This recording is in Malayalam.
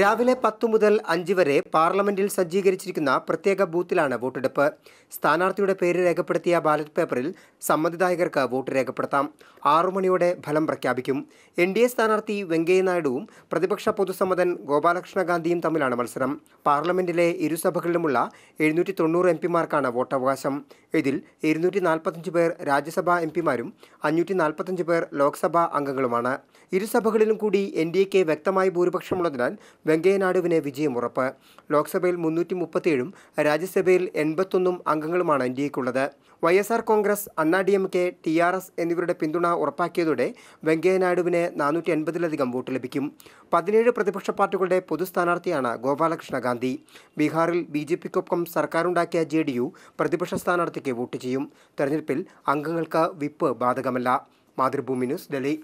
രാവിലെ പത്ത് മുതൽ അഞ്ച് വരെ പാർലമെന്റിൽ സജ്ജീകരിച്ചിരിക്കുന്ന പ്രത്യേക ബൂത്തിലാണ് വോട്ടെടുപ്പ് സ്ഥാനാർത്ഥിയുടെ പേര് രേഖപ്പെടുത്തിയ ബാലറ്റ് പേപ്പറിൽ സമ്മതിദായകർക്ക് വോട്ട് രേഖപ്പെടുത്താം ആറു മണിയോടെ ഫലം പ്രഖ്യാപിക്കും എൻ ഡി എ സ്ഥാനാർത്ഥി വെങ്കയ്യനായിഡുവും പ്രതിപക്ഷ പൊതുസമ്മതൻ ഗോപാലകൃഷ്ണ ഗാന്ധിയും തമ്മിലാണ് മത്സരം പാർലമെന്റിലെ ഇരുസഭകളിലുമുള്ള എഴുന്നൂറ്റി തൊണ്ണൂറ് എം പിമാർക്കാണ് വോട്ടവകാശം ഇതിൽ ഇരുന്നൂറ്റി നാൽപ്പത്തഞ്ച് പേർ രാജ്യസഭാ എം പിമാരും അഞ്ഞൂറ്റി നാൽപ്പത്തഞ്ച് പേർ ലോക്സഭാ അംഗങ്ങളുമാണ് ഇരുസഭകളിലും കൂടി എൻ ഡി എക്ക് വ്യക്തമായി ഭൂരിപക്ഷമുള്ളതിനാൽ വിജയം വിജയമുറപ്പ് ലോക്സഭയിൽ മുന്നൂറ്റി മുപ്പത്തിയേഴും രാജ്യസഭയിൽ എൺപത്തൊന്നും അംഗങ്ങളുമാണ് ഡിഎക്കുള്ളത് Y S R Congress Anna D M K T R S എന്നിവരുടെ പിന്തുണ ഉറപ്പാക്കിയതോടെ വെങ്കയ്യനായിഡുവിന് നാനൂറ്റി എൺപതിലധികം വോട്ട് ലഭിക്കും പതിനേഴ് പ്രതിപക്ഷ പാർട്ടികളുടെ പൊതുസ്ഥാനാർത്ഥിയാണ് ഗോപാലകൃഷ്ണ ഗാന്ധി ബീഹാറിൽ ബി ജെ പിക്കൊപ്പം സർക്കാരുണ്ടാക്കിയ ജെ ഡി യു പ്രതിപക്ഷ സ്ഥാനാർത്ഥിക്ക് വോട്ട് ചെയ്യും തെരഞ്ഞെടുപ്പിൽ അംഗങ്ങൾക്ക് വിപ്പ് ബാധകമല്ല മാതൃഭൂമി ന്യൂസ് ഡൽഹി